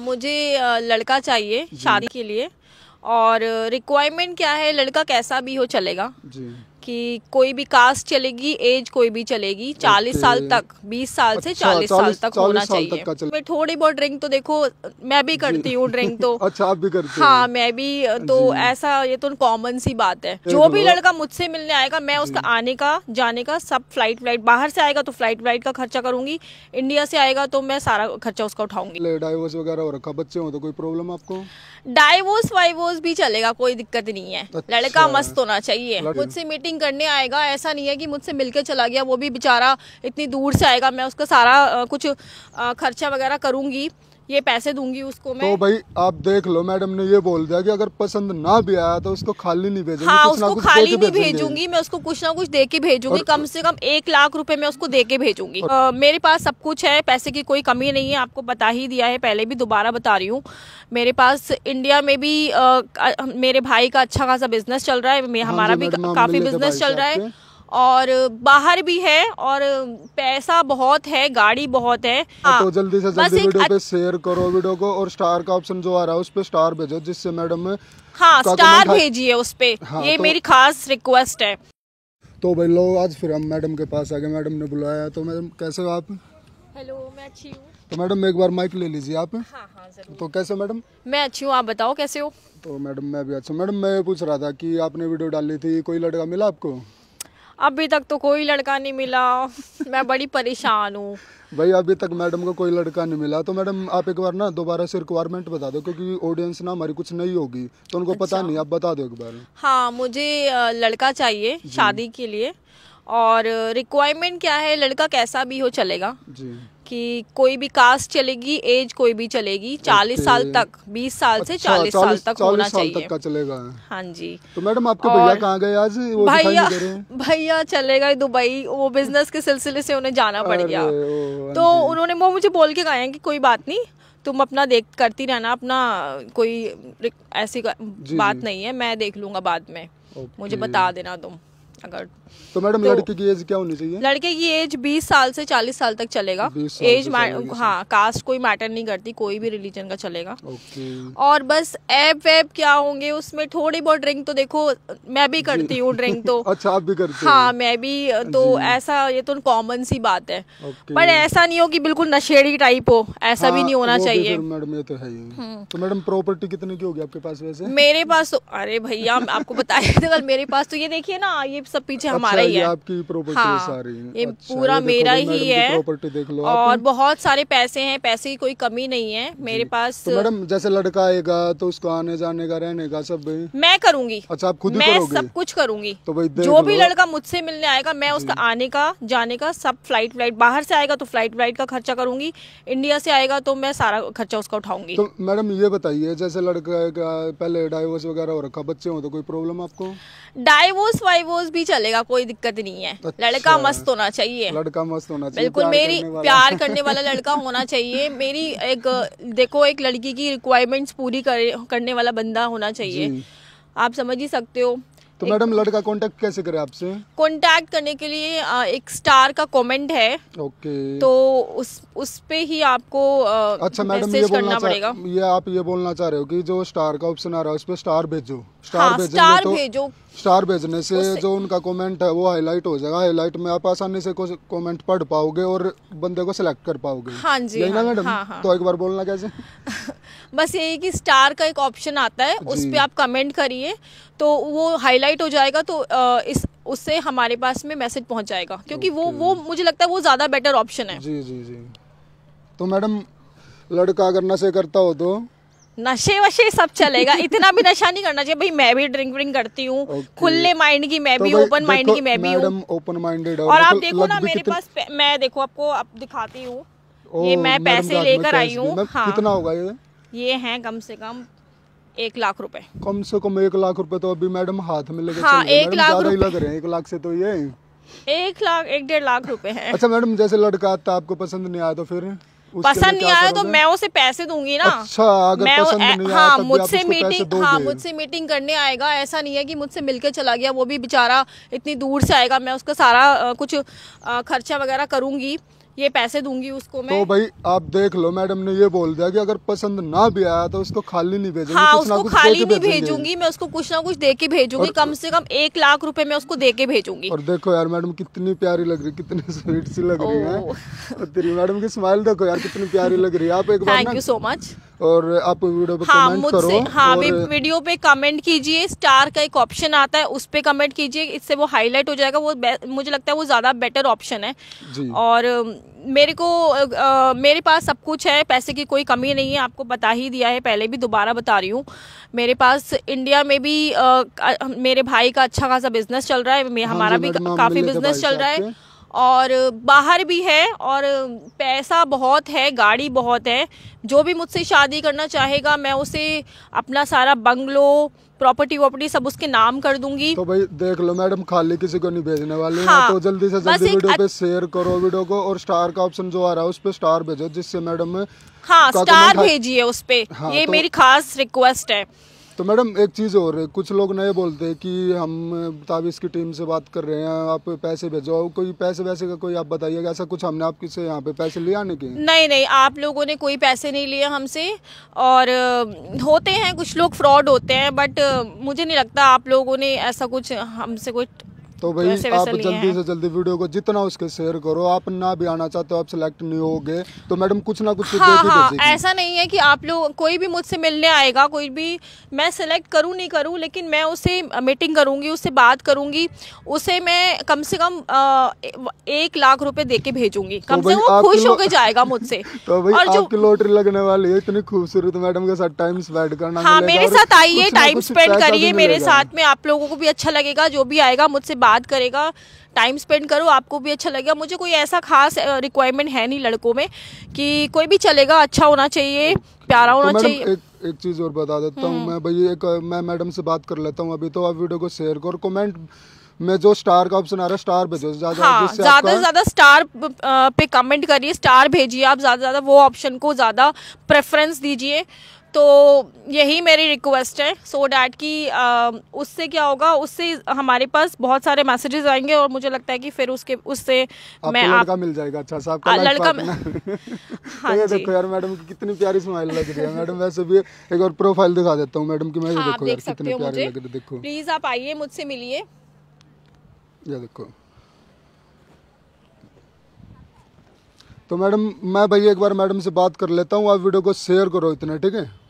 मुझे लड़का चाहिए शादी के लिए और रिक्वायरमेंट क्या है लड़का कैसा भी हो चलेगा जी कि कोई भी कास्ट चलेगी एज कोई भी चलेगी चालीस साल तक बीस साल अच्छा, से चालीस साल तक होना साल चाहिए मैं थोड़ी बहुत ड्रिंक तो देखो मैं भी करती हूँ ड्रिंक तो अच्छा आप भी करती हाँ मैं भी हाँ, तो ऐसा ये तो कॉमन सी बात है जो तो भी लड़का मुझसे मिलने आएगा मैं उसका आने का जाने का सब फ्लाइट फ्लाइट बाहर से आएगा तो फ्लाइट फ्लाइट का खर्चा करूंगी इंडिया से आएगा तो मैं सारा खर्चा उसका उठाऊंगी डाइवोर्स वगैरह हो रखा बच्चे हो तो कोई प्रॉब्लम आपको डाइवोर्स वाइवोर्स भी चलेगा कोई दिक्कत नहीं है अच्छा। लड़का मस्त होना चाहिए मुझसे मीटिंग शॉपिंग करने आएगा ऐसा नहीं है कि मुझसे मिलकर चला गया वो भी बेचारा इतनी दूर से आएगा मैं उसका सारा कुछ खर्चा वगैरह करूँगी ये पैसे दूंगी उसको तो मैं तो भाई आप देख लो मैडम ने ये बोल दिया कि अगर पसंद ना भी आया तो उसको खाली नहीं भेजूंगी हाँ उसको कुछ खाली नहीं भेजूंगी मैं उसको कुछ ना कुछ दे के भेजूंगी कम से कम एक लाख रुपए मैं उसको दे के भेजूंगी मेरे पास सब कुछ है पैसे की कोई कमी नहीं है आपको बता ही दिया है पहले भी दोबारा बता रही हूँ मेरे पास इंडिया में भी मेरे भाई का अच्छा खासा बिजनेस चल रहा है हाँ हमारा भी काफी बिजनेस चल रहा है और बाहर भी है और पैसा बहुत है गाड़ी बहुत है हाँ। तो जल्दी से जल्दी वीडियो पे शेयर करो वीडियो को और स्टार का ऑप्शन जो आ रहा है उस पर स्टार भेजो जिससे मैडम हाँ स्टार भेजिए उस पर हाँ, ये तो- मेरी खास रिक्वेस्ट है तो भाई लो आज फिर हम मैडम के पास आ गए मैडम ने बुलाया तो मैडम कैसे हो आप हेलो मैं अच्छी हूँ तो मैडम एक बार माइक ले लीजिए आप हाँ, हाँ, तो कैसे मैडम मैं अच्छी हूँ आप बताओ कैसे हो तो मैडम मैं भी अच्छा मैडम मैं पूछ रहा था कि आपने वीडियो डाली थी कोई लड़का मिला आपको अभी तक तो कोई लड़का नहीं मिला मैं बड़ी परेशान हूँ भाई अभी तक मैडम को कोई लड़का नहीं मिला तो मैडम आप एक बार ना दोबारा से रिक्वायरमेंट बता दो क्योंकि ऑडियंस ना हमारी कुछ नहीं होगी तो उनको अच्छा। पता नहीं आप बता दो एक बार हाँ मुझे लड़का चाहिए शादी के लिए और रिक्वायरमेंट क्या है लड़का कैसा भी हो चलेगा जी कि कोई भी कास्ट चलेगी एज कोई भी चलेगी चालीस साल तक बीस साल अच्छा, से चालीस साल तक होना साल चाहिए तक का चलेगा हाँ जी तो मैडम आपके भैया कहाँ गए आज भैया भैया चले गए दुबई वो बिजनेस के सिलसिले से उन्हें जाना पड़ गया हाँ तो उन्होंने वो मुझे बोल के गए की कोई बात नहीं तुम अपना देख करती रहना अपना कोई ऐसी बात नहीं है मैं देख लूंगा बाद में मुझे बता देना तुम अगर तो मैडम तो, लड़के की एज क्या होनी चाहिए लड़के की एज 20 साल से 40 साल तक चलेगा एज हाँ कास्ट कोई मैटर नहीं करती कोई भी रिलीजन का चलेगा और बस ऐप वेब क्या होंगे उसमें थोड़ी बहुत ड्रिंक तो देखो मैं भी करती हूँ ड्रिंक तो अच्छा आप भी करते हाँ मैं भी तो ऐसा ये तो कॉमन सी बात है पर ऐसा नहीं हो कि बिल्कुल नशेड़ी टाइप हो ऐसा भी हाँ, नहीं होना चाहिए मैडम ये तो है हम्म। तो मैडम प्रॉपर्टी कितने की होगी आपके पास वैसे मेरे पास तो अरे भैया आपको बताया तो, मेरे पास तो ये देखिए ना ये सब पीछे अच्छा, हमारा ही है आपकी प्रॉपर्टी हाँ, सारी ये अच्छा, पूरा ये मेरा ही है देख लो और बहुत सारे पैसे हैं पैसे की कोई कमी नहीं है मेरे पास तो मैडम जैसे लड़का आएगा तो उसको आने जाने का रहने का सब मैं करूंगी अच्छा आप खुद मैं सब कुछ करूंगी तो भाई जो भी लड़का मुझसे मिलने आएगा मैं उसका आने का जाने का सब फ्लाइट व्लाइट बाहर से आएगा तो फ्लाइट व्लाइट का खर्चा करूंगी इंडिया से आएगा तो मैं सारा खर्चा उसका उठाऊंगी तो मैडम ये बताइए जैसे लड़का पहले डाइवोर्स वगैरह हो रखा बच्चे हो तो कोई प्रॉब्लम आपको डाइवोर्स वाइवोर्स भी भी चलेगा कोई दिक्कत नहीं है अच्छा। लड़का मस्त होना चाहिए लड़का मस्त होना चाहिए बिल्कुल मेरी करने प्यार करने वाला लड़का होना चाहिए मेरी एक देखो एक लड़की की रिक्वायरमेंट्स पूरी करने वाला बंदा होना चाहिए आप समझ ही सकते हो तो मैडम लड़का कांटेक्ट कैसे करे आपसे कांटेक्ट करने के लिए एक स्टार का कमेंट है ओके तो उस उस पे ही आपको अच्छा मैडम ये बोलना पड़ेगा ये आप ये बोलना चाह रहे हो कि जो स्टार का ऑप्शन आ रहा है उस पे स्टार भेजो स्टार हाँ, स्टार तो, भेजो स्टार भेजने से जो उनका कमेंट है वो हाईलाइट हो जाएगा हाईलाइट में आप आसानी से कमेंट पढ़ पाओगे और बंदे को सिलेक्ट कर पाओगे हाँ जी हाँ, मैडम हाँ, हाँ. तो एक बार बोलना कैसे बस यही कि स्टार का एक ऑप्शन आता है उस पर आप कमेंट करिए तो वो हाईलाइट हो जाएगा तो इस उससे हमारे पास में मैसेज पहुंच जाएगा क्योंकि वो वो मुझे लगता है वो ज़्यादा बेटर ऑप्शन है जी जी जी तो मैडम लड़का अगर नशे करता हो तो नशे वशे सब चलेगा इतना भी नशा नहीं करना चाहिए भाई मैं भी ड्रिंक व्रिंक करती हूँ okay. खुले माइंड की मैं तो भी ओपन माइंड की मैं भी हूँ ओपन माइंडेड और आप देखो ना मेरे पास मैं देखो आपको आप दिखाती हूँ ये मैं पैसे तो लेकर आई हूँ हाँ। कितना होगा ये ये हैं कम से कम एक लाख रुपए कम से कम एक लाख रुपए तो अभी मैडम हाथ में लगे हाँ, एक लाख लग रहे हैं एक लाख से तो ये एक लाख एक डेढ़ लाख रुपए हैं अच्छा मैडम जैसे लड़का आता आपको पसंद नहीं आया तो फिर पसंद नहीं आया तो मैं उसे पैसे दूंगी ना अच्छा अगर मैं पसंद नहीं आया हाँ मुझसे मीटिंग हाँ मुझसे मीटिंग करने आएगा ऐसा नहीं है कि मुझसे मिलकर चला गया वो भी बेचारा इतनी दूर से आएगा मैं उसका सारा कुछ खर्चा वगैरह करूंगी ये पैसे दूंगी उसको तो मैं तो भाई आप देख लो मैडम ने ये बोल दिया कि अगर पसंद ना भी आया तो उसको खाली नहीं भेजूंगी हाँ उसको कुछ खाली नहीं भेजूंगी मैं उसको कुछ ना कुछ दे के भेजूंगी कम से कम एक लाख रुपए में उसको दे के भेजूंगी और देखो यार मैडम कितनी प्यारी लग रही कितनी स्वीट सी लग रही है मैडम की स्माइल देखो यार कितनी प्यारी लग रही है आप एक थैंक यू सो मच और आप वीडियो पे हाँ, कमेंट करो हाँ और... वीडियो पे कमेंट कीजिए स्टार का एक ऑप्शन आता है उस पर कमेंट कीजिए इससे वो हाईलाइट हो जाएगा वो मुझे लगता है वो ज़्यादा बेटर ऑप्शन है और मेरे को आ, मेरे पास सब कुछ है पैसे की कोई कमी नहीं है आपको बता ही दिया है पहले भी दोबारा बता रही हूँ मेरे पास इंडिया में भी आ, मेरे भाई का अच्छा खासा बिजनेस चल रहा है हाँ हमारा भी काफ़ी बिजनेस चल रहा है और बाहर भी है और पैसा बहुत है गाड़ी बहुत है जो भी मुझसे शादी करना चाहेगा मैं उसे अपना सारा बंगलो प्रॉपर्टी वॉपर्टी सब उसके नाम कर दूंगी तो भाई देख लो मैडम खाली किसी को नहीं भेजने वाली हाँ, तो जल्दी से जल्दी वीडियो पे शेयर करो वीडियो को और स्टार का ऑप्शन जो आ रहा है उस पर स्टार भेजो जिससे मैडम हाँ स्टार तो भेजिए उस पर हाँ, ये तो... मेरी खास रिक्वेस्ट है तो मैडम एक चीज़ और है कुछ लोग नए बोलते हैं कि हम ताबीज़ की टीम से बात कर रहे हैं आप पैसे भेजो कोई पैसे वैसे का कोई आप बताइएगा ऐसा कुछ हमने आप किसे यहाँ पे पैसे लिए आने के नहीं नहीं आप लोगों ने कोई पैसे नहीं लिए हमसे और होते हैं कुछ लोग फ्रॉड होते हैं बट मुझे नहीं लगता आप लोगों ने ऐसा कुछ हमसे कुछ तो, तो भाई तो आप जल्दी से जल्दी वीडियो को जितना उसके शेयर करो आप ना भी आना चाहते हो आप सिलेक्ट नहीं होगे तो मैडम कुछ ना कुछ तो हाँ, हाँ, ऐसा नहीं है कि आप लोग कोई भी मुझसे मिलने आएगा कोई भी मैं सिलेक्ट करूं नहीं करूं लेकिन मैं उसे मीटिंग करूंगी उससे बात करूंगी उसे मैं कम से कम एक लाख रूपए दे भेजूंगी तो कम से कम वो खुश होकर जाएगा मुझसे तो भाई लॉटरी लगने वाली है इतनी खूबसूरत मैडम के साथ टाइम स्पेंड करना हाँ, मेरे साथ आइए टाइम स्पेंड करिए मेरे साथ में आप लोगों को भी अच्छा लगेगा जो भी आएगा मुझसे बात याद करेगा टाइम स्पेंड करो आपको भी अच्छा लगेगा मुझे कोई ऐसा खास रिक्वायरमेंट है नहीं लड़कों में कि कोई भी चलेगा अच्छा होना चाहिए प्यारा तो होना तो चाहिए एक, एक चीज़ और बता देता हूँ हम्म। मैं भाई एक मैं मैडम से बात कर लेता हूँ अभी तो आप वीडियो को शेयर करो कमेंट में जो स्टार का ऑप्शन आ रहा है स्टार भेजो ज्यादा हाँ, ज्यादा से ज्यादा स्टार पे कमेंट करिए स्टार भेजिए आप ज्यादा ज्यादा वो ऑप्शन को ज्यादा प्रेफरेंस दीजिए तो यही मेरी रिक्वेस्ट है सो so डैट कि आ, उससे क्या होगा उससे हमारे पास बहुत सारे मैसेजेस आएंगे और मुझे लगता है कि फिर उसके उससे मैं आप लड़का मिल जाएगा अच्छा साहब का लड़का मैं... हाँ तो देखो यार मैडम की कितनी प्यारी स्माइल लग रही है मैडम वैसे भी एक और प्रोफाइल दिखा देता हूँ मैडम की मैं हाँ, देखो यार कितनी प्यारी लग रही देखो प्लीज आप आइए मुझसे मिलिए ये देखो तो मैडम मैं भाई एक बार मैडम से बात कर लेता हूँ आप वीडियो को शेयर करो इतना ठीक है